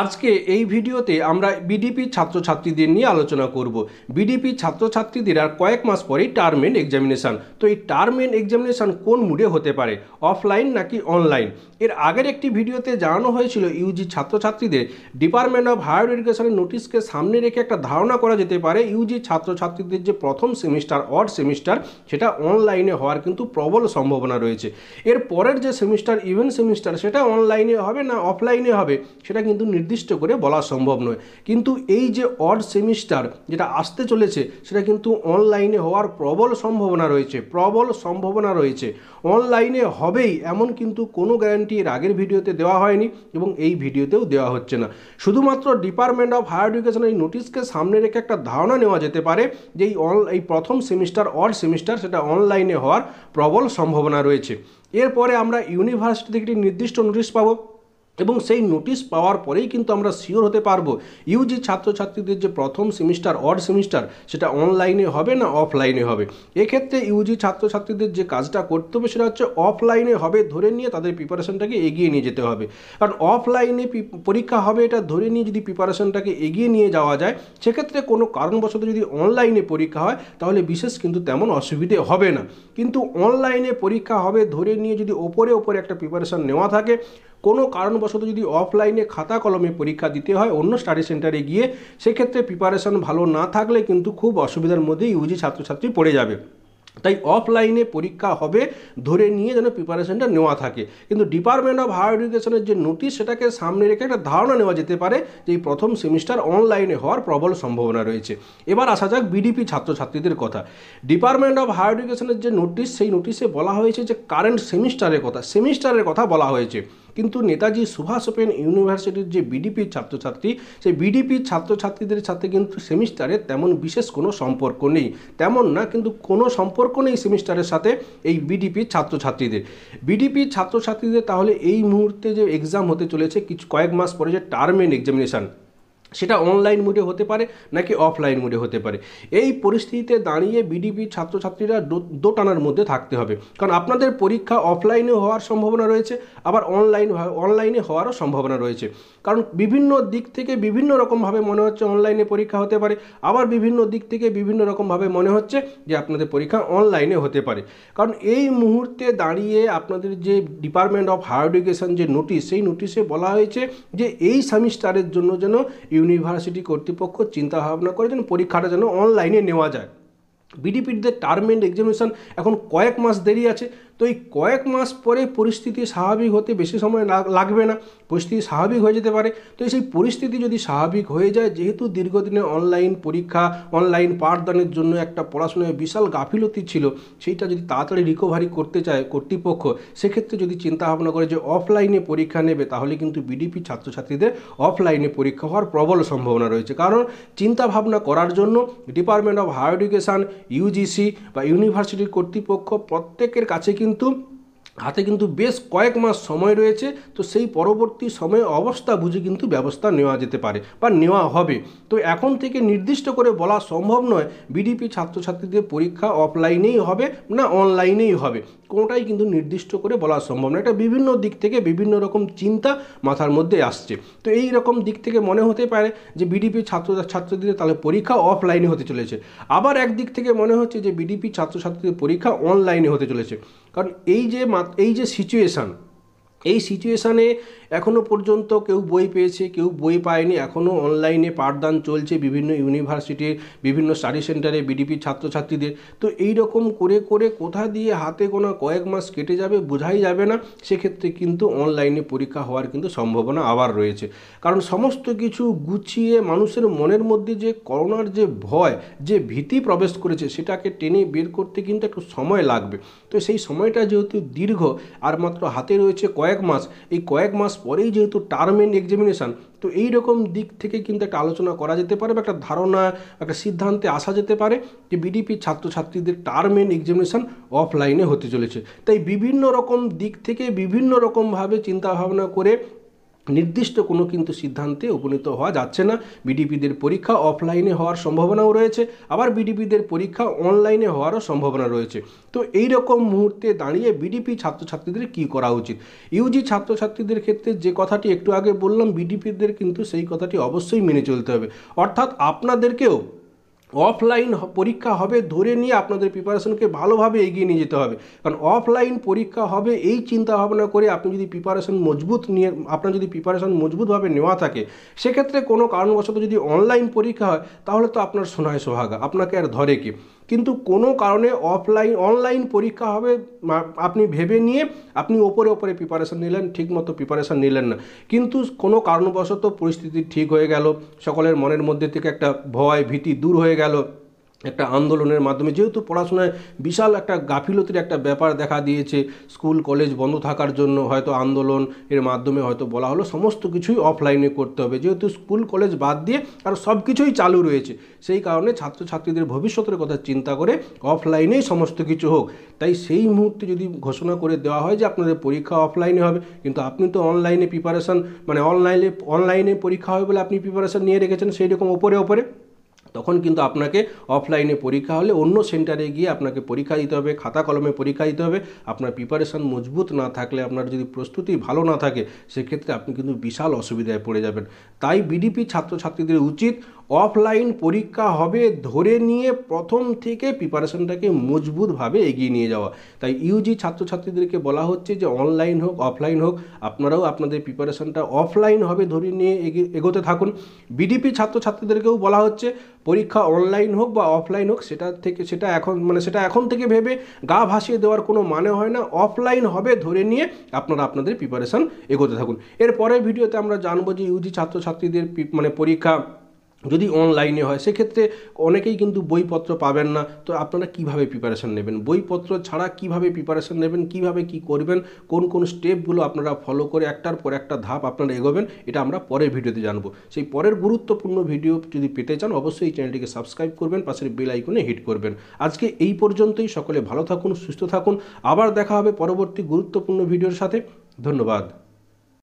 আজকে এই ভিডিওতে আমরা বিডিপি ছাত্রছাত্রীদের নিয়ে আলোচনা করব বিডিপি ছাত্রছাত্রীদের আর কয়েক মাস পরেই টার্ম এন্ড এক্সামিনেশান তো এই টার্ম এন্ড এক্সামিনেশান কোন মুডে হতে পারে অফলাইন নাকি অনলাইন এর আগের একটি ভিডিওতে জানানো হয়েছিল ইউজি ছাত্রছাত্রীদের ডিপার্টমেন্ট অফ হায়ার এডুকেশনের নোটিশকে সামনে রেখে একটা ধারণা করা যেতে পারে ইউজি ছাত্রছাত্রীদের যে প্রথম সেমিস্টার অড সেমিস্টার সেটা অনলাইনে হওয়ার কিন্তু প্রবল সম্ভাবনা রয়েছে এর পরের যে সেমিস্টার ইভেন্ট সেমিস্টার সেটা অনলাইনে হবে না অফলাইনে হবে সেটা কিন্তু নির্দিষ্ট করে বলা সম্ভব নয় কিন্তু এই যে অড সেমিস্টার যেটা আসতে চলেছে সেটা কিন্তু অনলাইনে হওয়ার প্রবল সম্ভাবনা রয়েছে প্রবল সম্ভাবনা রয়েছে অনলাইনে হবেই এমন কিন্তু কোনো গ্যারান্টি এর আগের ভিডিওতে দেওয়া হয়নি এবং এই ভিডিওতেও দেওয়া হচ্ছে না শুধুমাত্র ডিপার্টমেন্ট অফ হায়ার এডুকেশন এই নোটিশকে সামনে রেখে একটা ধারণা নেওয়া যেতে পারে যে এই অন এই প্রথম সেমিস্টার অড সেমিস্টার সেটা অনলাইনে হওয়ার প্রবল সম্ভাবনা রয়েছে এরপরে আমরা ইউনিভার্সিটি থেকে একটি নির্দিষ্ট নোটিশ পাবো এবং সেই নোটিশ পাওয়ার পরেই কিন্তু আমরা শিওর হতে পারবো ইউজি ছাত্রছাত্রীদের যে প্রথম সেমিস্টার অড সেমিস্টার সেটা অনলাইনে হবে না অফলাইনে হবে এক্ষেত্রে ইউজি ছাত্রছাত্রীদের যে কাজটা করতে হবে সেটা হচ্ছে অফলাইনে হবে ধরে নিয়ে তাদের প্রিপারেশনটাকে এগিয়ে নিয়ে যেতে হবে কারণ অফলাইনে পরীক্ষা হবে এটা ধরে নিয়ে যদি প্রিপারেশনটাকে এগিয়ে নিয়ে যাওয়া যায় সেক্ষেত্রে কোনো কারণবশত যদি অনলাইনে পরীক্ষা হয় তাহলে বিশেষ কিন্তু তেমন অসুবিধে হবে না কিন্তু অনলাইনে পরীক্ষা হবে ধরে নিয়ে যদি ওপরে ওপরে একটা প্রিপারেশন নেওয়া থাকে কোনো কারণবশত যদি অফলাইনে খাতা কলমে পরীক্ষা দিতে হয় অন্য স্টাডি সেন্টারে গিয়ে সেক্ষেত্রে প্রিপারেশন ভালো না থাকলে কিন্তু খুব অসুবিধার মধ্যে ইউজি ছাত্রছাত্রী পড়ে যাবে তাই অফলাইনে পরীক্ষা হবে ধরে নিয়ে যেন প্রিপারেশনটা নেওয়া থাকে কিন্তু ডিপার্টমেন্ট অফ হায়ার এডুকেশনের যে নোটিশ সেটাকে সামনে রেখে একটা ধারণা নেওয়া যেতে পারে যে এই প্রথম সেমিস্টার অনলাইনে হওয়ার প্রবল সম্ভাবনা রয়েছে এবার আসা যাক বিডিপি ছাত্রছাত্রীদের কথা ডিপার্টমেন্ট অফ হায়ার এডুকেশনের যে নোটিশ সেই নোটিশে বলা হয়েছে যে কারেন্ট সেমিস্টারের কথা সেমিস্টারের কথা বলা হয়েছে কিন্তু নেতাজি সুভাষ ওপেন ইউনিভার্সিটির যে বিডিপির ছাত্রছাত্রী সেই বিডিপির ছাত্রছাত্রীদের সাথে কিন্তু সেমিস্টারে তেমন বিশেষ কোনো সম্পর্ক নেই তেমন না কিন্তু কোনো সম্পর্ক নেই সেমিস্টারের সাথে এই বিডিপির ছাত্রছাত্রীদের বিডিপির ছাত্রছাত্রীদের তাহলে এই মুহূর্তে যে এক্সাম হতে চলেছে কিছু কয়েক মাস পরে যে টার্ম এন্ড এক্সামিনেশান সেটা অনলাইন মোডে হতে পারে নাকি অফলাইন মোডে হতে পারে এই পরিস্থিতিতে দাঁড়িয়ে বিডিপি ছাত্রছাত্রীরা দোটানার মধ্যে থাকতে হবে কারণ আপনাদের পরীক্ষা অফলাইনে হওয়ার সম্ভাবনা রয়েছে আবার অনলাইন অনলাইনে হওয়ারও সম্ভাবনা রয়েছে কারণ বিভিন্ন দিক থেকে বিভিন্ন রকমভাবে মনে হচ্ছে অনলাইনে পরীক্ষা হতে পারে আবার বিভিন্ন দিক থেকে বিভিন্ন রকমভাবে মনে হচ্ছে যে আপনাদের পরীক্ষা অনলাইনে হতে পারে কারণ এই মুহূর্তে দাঁড়িয়ে আপনাদের যে ডিপার্টমেন্ট অফ হায়ার এডুকেশন যে নোটিশ সেই নোটিশে বলা হয়েছে যে এই সেমিস্টারের জন্য যেন ইউনিভার্সিটি কর্তৃপক্ষ চিন্তাভাবনা করে যেন পরীক্ষাটা যেন অনলাইনে নেওয়া যায় বিডিপির টার্ম এন্ড এক্সামিনেশান এখন কয়েক মাস দেরি আছে তো এই কয়েক মাস পরে পরিস্থিতি স্বাভাবিক হতে বেশি সময় লাগবে না পরিস্থিতি স্বাভাবিক হয়ে যেতে পারে তো সেই পরিস্থিতি যদি স্বাভাবিক হয়ে যায় যেহেতু দীর্ঘদিনে অনলাইন পরীক্ষা অনলাইন পাঠদানের জন্য একটা পড়াশোনায় বিশাল গাফিলতি ছিল সেইটা যদি তাড়াতাড়ি রিকভারি করতে চায় কর্তৃপক্ষ সেক্ষেত্রে যদি চিন্তা ভাবনা করে যে অফলাইনে পরীক্ষা নেবে তাহলে কিন্তু বিডিপি ছাত্রছাত্রীদের অফলাইনে পরীক্ষা হওয়ার প্রবল সম্ভাবনা রয়েছে কারণ চিন্তা ভাবনা করার জন্য department of higher education UGC বা ইউনিভার্সিটির কর্তৃপক্ষ প্রত্যেকের কাছে কিন্তু কিন্তু হাতে কিন্তু বেশ কয়েক মাস সময় রয়েছে তো সেই পরবর্তী সময়ে অবস্থা বুঝে কিন্তু ব্যবস্থা নেওয়া যেতে পারে বা নেওয়া হবে তো এখন থেকে নির্দিষ্ট করে বলা সম্ভব নয় বিডিপি ছাত্রছাত্রীদের পরীক্ষা অফলাইনেই হবে না অনলাইনেই হবে কোনোটাই কিন্তু নির্দিষ্ট করে বলা সম্ভব না এটা বিভিন্ন দিক থেকে বিভিন্ন রকম চিন্তা মাথার মধ্যে আসছে তো এই রকম দিক থেকে মনে হতে পারে যে বিডিপি ছাত্র ছাত্রীদের তাহলে পরীক্ষা অফলাইনে হতে চলেছে আবার এক দিক থেকে মনে হচ্ছে যে বিডিপি ছাত্রছাত্রীদের পরীক্ষা অনলাইনে হতে চলেছে কারণ এই যে এই যে সিচুয়েশান এই সিচুয়েশানে এখনও পর্যন্ত কেউ বই পেয়েছে কেউ বই পায়নি এখনও অনলাইনে পাঠদান চলছে বিভিন্ন ইউনিভার্সিটির বিভিন্ন স্টাডি সেন্টারে বিডিপি ছাত্রছাত্রীদের তো এই রকম করে করে কোথা দিয়ে হাতে গোনা কয়েক মাস কেটে যাবে বোঝাই যাবে না সেক্ষেত্রে কিন্তু অনলাইনে পরীক্ষা হওয়ার কিন্তু সম্ভাবনা আবার রয়েছে কারণ সমস্ত কিছু গুছিয়ে মানুষের মনের মধ্যে যে করোনার যে ভয় যে ভীতি প্রবেশ করেছে সেটাকে টেনে বের করতে কিন্তু একটু সময় লাগবে তো সেই সময়টা যেহেতু দীর্ঘ আর মাত্র হাতে রয়েছে কয়েক কয়েক মাস এই কয়েক মাস পরেই যেহেতু টার্ম এন্ড এক্সামিনেশান তো এই রকম দিক থেকে কিন্তু একটা আলোচনা করা যেতে পারে বা একটা ধারণা একটা সিদ্ধান্তে আসা যেতে পারে যে বিডিপির ছাত্রছাত্রীদের টার্ম এন্ড এক্সামিনেশান অফলাইনে হতে চলেছে তাই বিভিন্ন রকম দিক থেকে বিভিন্ন রকমভাবে চিন্তাভাবনা করে নির্দিষ্ট কোনো কিন্তু সিদ্ধান্তে উপনীত হওয়া যাচ্ছে না বিডিপিদের পরীক্ষা অফলাইনে হওয়ার সম্ভাবনাও রয়েছে আবার বিডিপিদের পরীক্ষা অনলাইনে হওয়ারও সম্ভাবনা রয়েছে তো এই রকম মুহূর্তে দাঁড়িয়ে বিডিপি ছাত্রছাত্রীদের কি করা উচিত ইউজি ছাত্রছাত্রীদের ক্ষেত্রে যে কথাটি একটু আগে বললাম বিডিপিদের কিন্তু সেই কথাটি অবশ্যই মেনে চলতে হবে অর্থাৎ আপনাদেরকেও অফলাইন পরীক্ষা হবে ধরে নিয়ে আপনাদের প্রিপারেশনকে ভালোভাবে এগিয়ে নিয়ে যেতে হবে কারণ অফলাইন পরীক্ষা হবে এই চিন্তা ভাবনা করে আপনি যদি প্রিপারেশন মজবুত নিয়ে আপনার যদি প্রিপারেশন মজবুতভাবে নেওয়া থাকে সেক্ষেত্রে কোনো কারণবশত যদি অনলাইন পরীক্ষা হয় তাহলে তো আপনার সোনায় সোহাগা আপনাকে আর ধরে কি কিন্তু কোনো কারণে অফলাইন অনলাইন পরীক্ষা হবে আপনি ভেবে নিয়ে আপনি ওপরে ওপরে প্রিপারেশান নিলেন ঠিকমতো প্রিপারেশান নিলেন না কিন্তু কোনো কারণবশত পরিস্থিতি ঠিক হয়ে গেল সকলের মনের মধ্যে থেকে একটা ভয় ভীতি দূর হয়ে গেল একটা আন্দোলনের মাধ্যমে যেহেতু পড়াশোনায় বিশাল একটা গাফিলতির একটা ব্যাপার দেখা দিয়েছে স্কুল কলেজ বন্ধ থাকার জন্য হয়তো আন্দোলন এর মাধ্যমে হয়তো বলা হলো সমস্ত কিছুই অফলাইনে করতে হবে যেহেতু স্কুল কলেজ বাদ দিয়ে আর সব কিছুই চালু রয়েছে সেই কারণে ছাত্রছাত্রীদের ভবিষ্যতের কথা চিন্তা করে অফলাইনেই সমস্ত কিছু হোক তাই সেই মুহূর্তে যদি ঘোষণা করে দেওয়া হয় যে আপনাদের পরীক্ষা অফলাইনে হবে কিন্তু আপনি তো অনলাইনে প্রিপারেশান মানে অনলাইনে অনলাইনে পরীক্ষা হবে বলে আপনি প্রিপারেশান নিয়ে রেখেছেন সেই রকম ওপরে ওপরে তখন কিন্তু আপনাকে অফলাইনে পরীক্ষা হলে অন্য সেন্টারে গিয়ে আপনাকে পরীক্ষা দিতে হবে খাতা কলমে পরীক্ষা দিতে হবে আপনার প্রিপারেশান মজবুত না থাকলে আপনার যদি প্রস্তুতি ভালো না থাকে সেক্ষেত্রে আপনি কিন্তু বিশাল অসুবিধায় পড়ে যাবেন তাই বিডিপি ছাত্রছাত্রীদের উচিত অফলাইন পরীক্ষা হবে ধরে নিয়ে প্রথম থেকে প্রিপারেশনটাকে মজবুতভাবে এগিয়ে নিয়ে যাওয়া তাই ইউজি ছাত্রছাত্রীদেরকে বলা হচ্ছে যে অনলাইন হোক অফলাইন হোক আপনারাও আপনাদের প্রিপারেশনটা অফলাইন হবে ধরে নিয়ে এগোতে থাকুন বিডিপি ছাত্রছাত্রীদেরকেও বলা হচ্ছে পরীক্ষা অনলাইন হোক বা অফলাইন হোক সেটা থেকে সেটা এখন মানে সেটা এখন থেকে ভেবে গা ভাসিয়ে দেওয়ার কোনো মানে হয় না অফলাইন হবে ধরে নিয়ে আপনারা আপনাদের প্রিপারেশন এগোতে থাকুন এরপরের ভিডিওতে আমরা জানবো যে ইউজি ছাত্রছাত্রীদের মানে পরীক্ষা যদি অনলাইনে হয় সেক্ষেত্রে অনেকেই কিন্তু বইপত্র পাবেন না তো আপনারা কিভাবে প্রিপারেশান নেবেন বইপত্র ছাড়া কিভাবে প্রিপারেশান নেবেন কিভাবে কি করবেন কোন কোন স্টেপগুলো আপনারা ফলো করে একটার পর একটা ধাপ আপনারা এগোবেন এটা আমরা পরের ভিডিওতে জানবো সেই পরের গুরুত্বপূর্ণ ভিডিও যদি পেতে চান অবশ্যই এই চ্যানেলটিকে সাবস্ক্রাইব করবেন পাশের বেল আইকনে হিট করবেন আজকে এই পর্যন্তই সকলে ভালো থাকুন সুস্থ থাকুন আবার দেখা হবে পরবর্তী গুরুত্বপূর্ণ ভিডিওর সাথে ধন্যবাদ